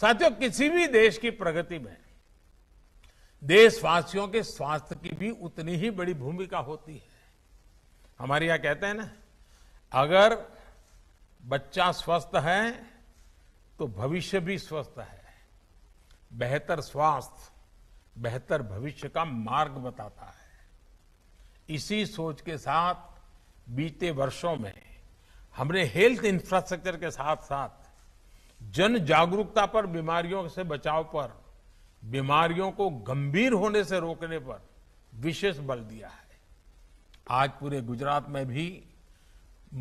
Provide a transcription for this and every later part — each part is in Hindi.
साथियों किसी भी देश की प्रगति में देशवासियों के स्वास्थ्य की भी उतनी ही बड़ी भूमिका होती है हमारे यहां कहते हैं ना अगर बच्चा स्वस्थ है तो भविष्य भी स्वस्थ है बेहतर स्वास्थ्य बेहतर भविष्य का मार्ग बताता है इसी सोच के साथ बीते वर्षों में हमने हेल्थ इंफ्रास्ट्रक्चर के साथ साथ जन जागरूकता पर बीमारियों से बचाव पर बीमारियों को गंभीर होने से रोकने पर विशेष बल दिया है आज पूरे गुजरात में भी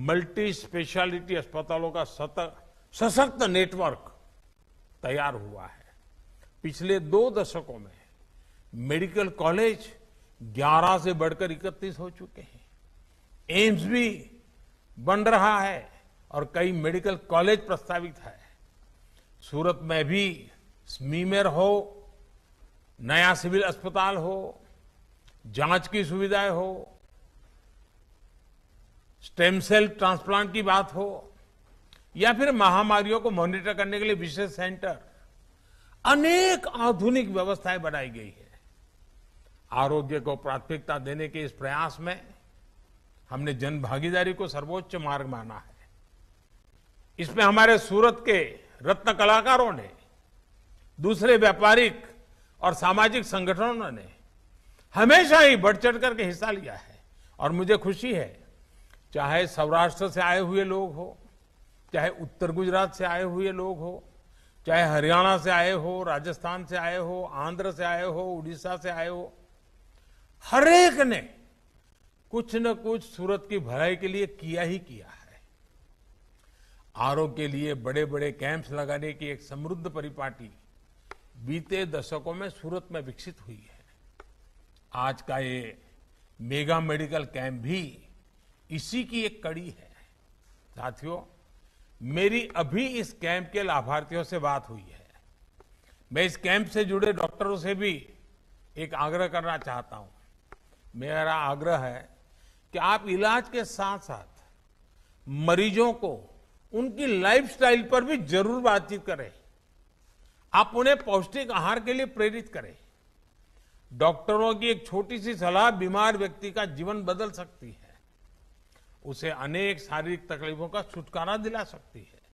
मल्टी स्पेशलिटी अस्पतालों का सशक्त नेटवर्क तैयार हुआ है पिछले दो दशकों में मेडिकल कॉलेज 11 से बढ़कर 31 हो चुके हैं एम्स भी बन रहा है और कई मेडिकल कॉलेज प्रस्तावित है सूरत में भी स्मीमेर हो नया सिविल अस्पताल हो जांच की सुविधाएं हो स्टेम सेल ट्रांसप्लांट की बात हो या फिर महामारियों को मॉनिटर करने के लिए विशेष सेंटर अनेक आधुनिक व्यवस्थाएं बनाई गई है आरोग्य को प्राथमिकता देने के इस प्रयास में हमने जन भागीदारी को सर्वोच्च मार्ग माना है इसमें हमारे सूरत के रत्न कलाकारों ने दूसरे व्यापारिक और सामाजिक संगठनों ने हमेशा ही बढ़ चढ़ करके हिस्सा लिया है और मुझे खुशी है चाहे सौराष्ट्र से आए हुए लोग हो चाहे उत्तर गुजरात से आए हुए लोग हो चाहे हरियाणा से आए हो राजस्थान से आए हो आंध्र से आए हो उड़ीसा से आए हो हरेक ने कुछ न कुछ सूरत की भलाई के लिए किया ही किया है आरोग्य के लिए बड़े बड़े कैंप्स लगाने की एक समृद्ध परिपाटी बीते दशकों में सूरत में विकसित हुई है आज का ये मेगा मेडिकल कैंप भी इसी की एक कड़ी है साथियों मेरी अभी इस कैंप के लाभार्थियों से बात हुई है मैं इस कैंप से जुड़े डॉक्टरों से भी एक आग्रह करना चाहता हूं मेरा आग्रह है कि आप इलाज के साथ साथ मरीजों को उनकी लाइफस्टाइल पर भी जरूर बातचीत करें आप उन्हें पौष्टिक आहार के लिए प्रेरित करें डॉक्टरों की एक छोटी सी सलाह बीमार व्यक्ति का जीवन बदल सकती है उसे अनेक शारीरिक तकलीफों का छुटकारा दिला सकती है